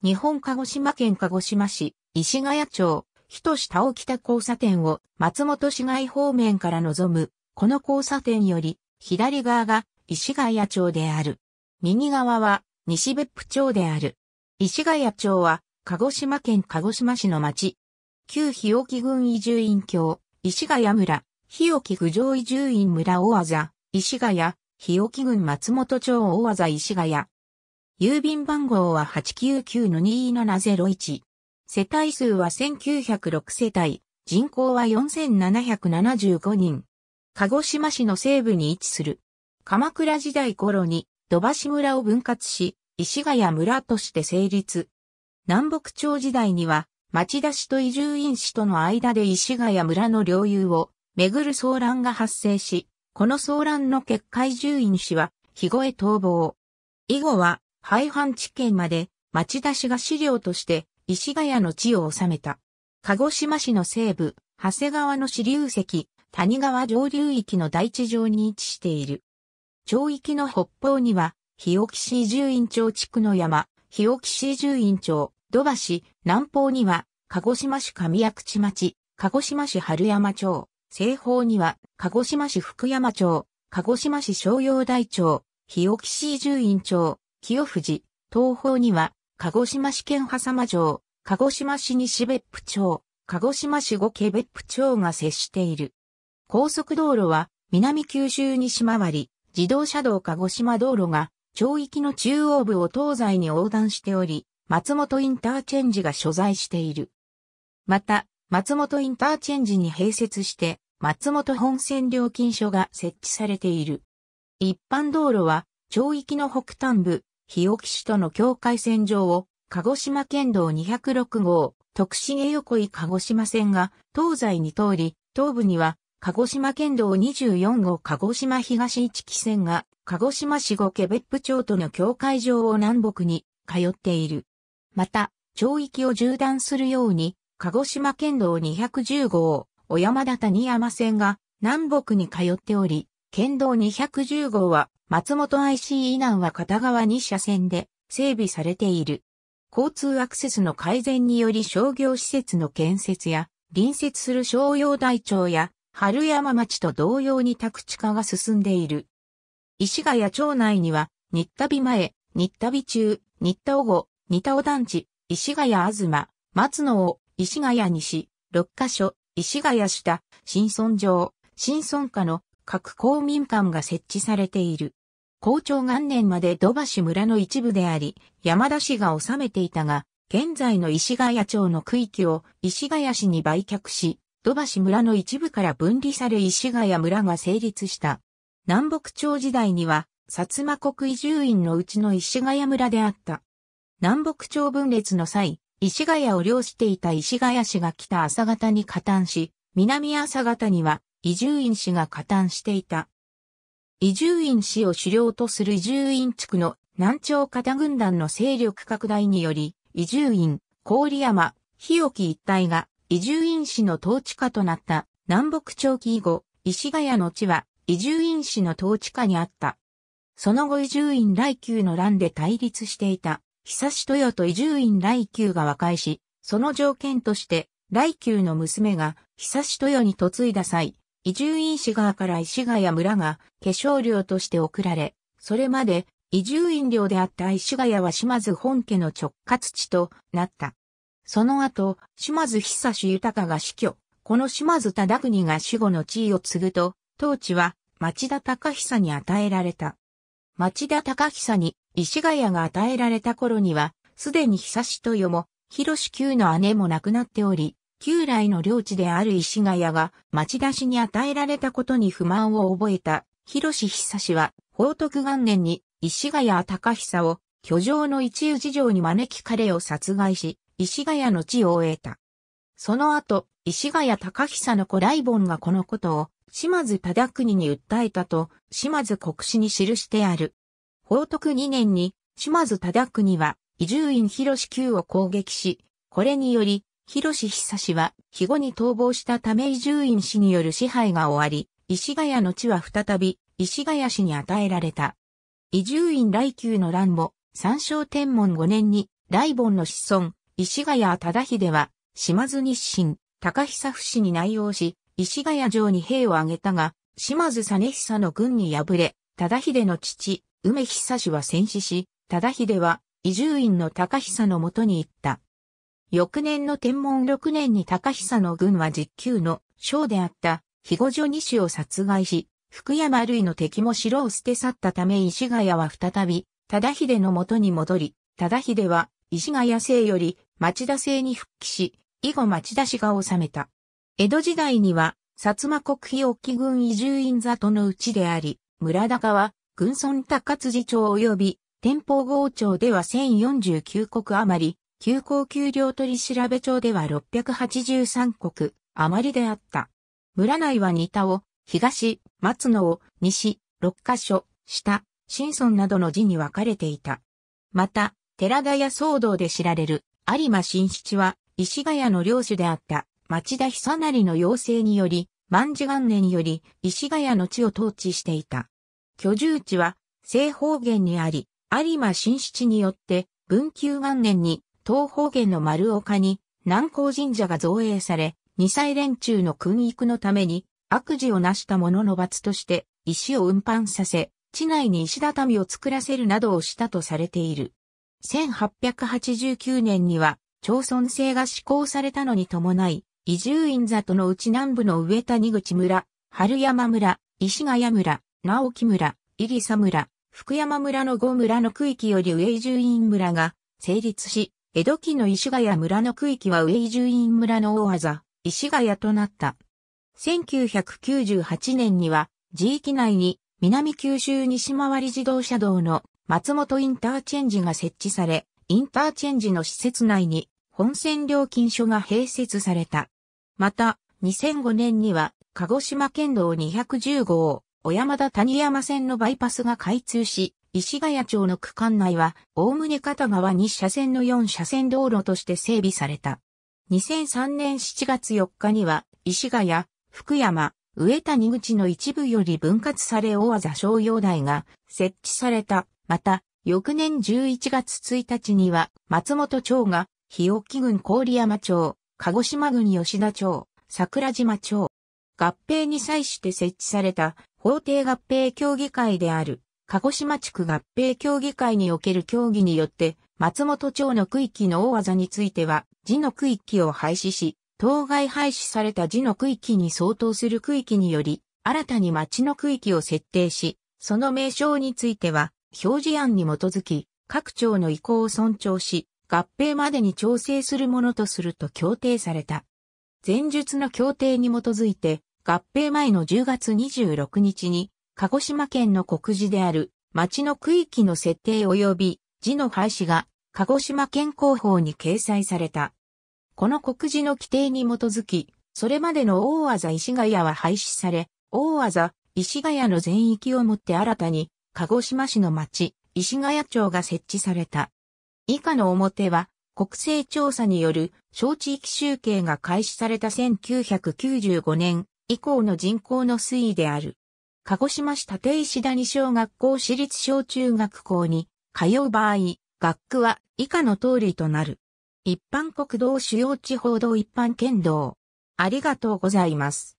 日本鹿児島県鹿児島市、石ヶ谷町、人志田北交差点を松本市街方面から望む、この交差点より、左側が石ヶ谷町である。右側は西別府町である。石ヶ谷町は、鹿児島県鹿児島市の町。旧日置郡移住院郷、石ヶ谷村、日置郡上移住院村大技、石ヶ谷、日置郡松本町大技石ヶ谷、郵便番号は899-2701。世帯数は1906世帯、人口は4775人。鹿児島市の西部に位置する。鎌倉時代頃に土橋村を分割し、石ヶ谷村として成立。南北朝時代には、町田市と移住院市との間で石ヶ谷村の領有をめぐる騒乱が発生し、この騒乱の結界住院市は、日後へ逃亡。以後は、廃藩置県まで町田氏が資料として石ヶ谷の地を治めた。鹿児島市の西部、長谷川の支流石、谷川上流域の大地上に位置している。町域の北方には、日置市住院町地区の山、日置市住院町、土橋、南方には、鹿児島市上役地町、鹿児島市春山町、西方には、鹿児島市福山町、鹿児島市商用台町、日置市住院町、清藤、東方には、鹿児島市県狭間城、鹿児島市西別府町、鹿児島市五家別府町が接している。高速道路は、南九州西回り、自動車道鹿児島道路が、町域の中央部を東西に横断しており、松本インターチェンジが所在している。また、松本インターチェンジに併設して、松本本線料金所が設置されている。一般道路は、町域の北端部、日置市との境界線上を、鹿児島県道206号、徳重横井鹿児島線が東西に通り、東部には鹿児島県道24号鹿児島東一期線が鹿児島市後ケベップ町との境界上を南北に通っている。また、町域を縦断するように、鹿児島県道210号、小山田谷山線が南北に通っており、県道210号は松本 IC 以南は片側2車線で整備されている。交通アクセスの改善により商業施設の建設や、隣接する商用台町や春山町と同様に宅地化が進んでいる。石ヶ谷町内には、日旅前、日旅中、日田尾後、日田尾団地、石ヶ谷東、松野尾、石ヶ谷西、六ヶ所、石ヶ谷下、新村城、新村下の各公民館が設置されている。校長元年まで土橋村の一部であり、山田氏が治めていたが、現在の石ヶ谷町の区域を石ヶ谷市に売却し、土橋村の一部から分離され石ヶ谷村が成立した。南北朝時代には、薩摩国移住院のうちの石ヶ谷村であった。南北朝分裂の際、石ヶ谷を領していた石ヶ谷氏が来た朝方に加担し、南朝方には伊集院氏が加担していた。伊集院氏を主領とする伊集院地区の南朝方軍団の勢力拡大により、伊集院、郡山、日置一帯が伊集院氏の統治下となった南北朝期以後、石ヶ谷の地は伊集院氏の統治下にあった。その後伊集院来宮の乱で対立していた、久し豊と伊集院来宮が和解し、その条件として、来宮の娘が久し豊に嫁いだ際、移住院市川から石ヶ谷村が化粧料として送られ、それまで移住院料であった石ヶ谷は島津本家の直轄地となった。その後、島津久志豊が死去、この島津忠国が死後の地位を継ぐと、当地は町田隆久に与えられた。町田隆久に石ヶ谷が与えられた頃には、すでに久志とよも、広志級の姉も亡くなっており、旧来の領地である石ヶ谷が町出しに与えられたことに不満を覚えた広志久氏は、法徳元年に石ヶ谷高久を居城の一遊事情に招き彼を殺害し、石ヶ谷の地を得た。その後、石ヶ谷高久のイボ本がこのことを、島津忠国に訴えたと、島津国史に記してある。法徳2年に、島津忠国は、伊集院広志旧を攻撃し、これにより、広志久氏は、肥後に逃亡したため伊集院氏による支配が終わり、石ヶ谷の地は再び、石ヶ谷氏に与えられた。伊住院来宮の乱も、三省天文5年に、来本の子孫、石ヶ谷忠秀は、島津日清、高久不氏に内容し、石ヶ谷城に兵を挙げたが、島津実久の軍に敗れ、忠秀の父、梅久氏は戦死し、忠秀は、伊住院の高久のもとに行った。翌年の天文6年に高久の軍は実級の将であった、肥後女二子を殺害し、福山類の敵も城を捨て去ったため石ヶ谷は再び、忠秀の元に戻り、忠秀は石ヶ谷姓より町田姓に復帰し、以後町田氏が治めた。江戸時代には、薩摩国費沖軍移住院里のうちであり、村高は、軍村高辻町及び、天保郷町では1049国余り、急行給料取調べ帳では683国余りであった。村内は仁田を、東、松野を、西、六カ所、下、新村などの字に分かれていた。また、寺田屋騒動で知られる有馬新七は、石ヶ谷の領主であった町田久成の要請により、万事元年より石ヶ谷の地を統治していた。居住地は、西方原にあり、有馬新七によって、文久元年に東方原の丸岡に南光神社が造営され、二歳連中の訓育のために悪事を成した者の罰として石を運搬させ、地内に石畳を作らせるなどをしたとされている。1889年には、町村制が施行されたのに伴い、移住院里のうち南部の上谷口村、春山村、石ヶ谷村、直木村、入佐村、福山村の5村の区域より上移住院村が成立し、江戸期の石ヶ谷村の区域は上伊集院村の大技、石ヶ谷となった。1998年には、地域内に南九州西回り自動車道の松本インターチェンジが設置され、インターチェンジの施設内に本線料金所が併設された。また、2005年には、鹿児島県道210号、小山田谷山線のバイパスが開通し、石ヶ谷町の区間内は、おおむね片側2車線の4車線道路として整備された。2003年7月4日には、石ヶ谷、福山、上谷口の一部より分割され大技商用台が設置された。また、翌年11月1日には、松本町が、日置郡郡山町、鹿児島郡吉田町、桜島町、合併に際して設置された法定合併協議会である。鹿児島地区合併協議会における協議によって、松本町の区域の大技については、字の区域を廃止し、当該廃止された字の区域に相当する区域により、新たに町の区域を設定し、その名称については、表示案に基づき、各町の意向を尊重し、合併までに調整するものとすると協定された。前述の協定に基づいて、合併前の10月26日に、鹿児島県の国示である町の区域の設定及び字の廃止が鹿児島県広報に掲載された。この国示の規定に基づき、それまでの大技石ヶ谷は廃止され、大技石ヶ谷の全域をもって新たに鹿児島市の町石ヶ谷町が設置された。以下の表は国勢調査による小地域集計が開始された1995年以降の人口の推移である。鹿児島市立石谷小学校私立小中学校に通う場合、学区は以下の通りとなる。一般国道主要地方道一般県道。ありがとうございます。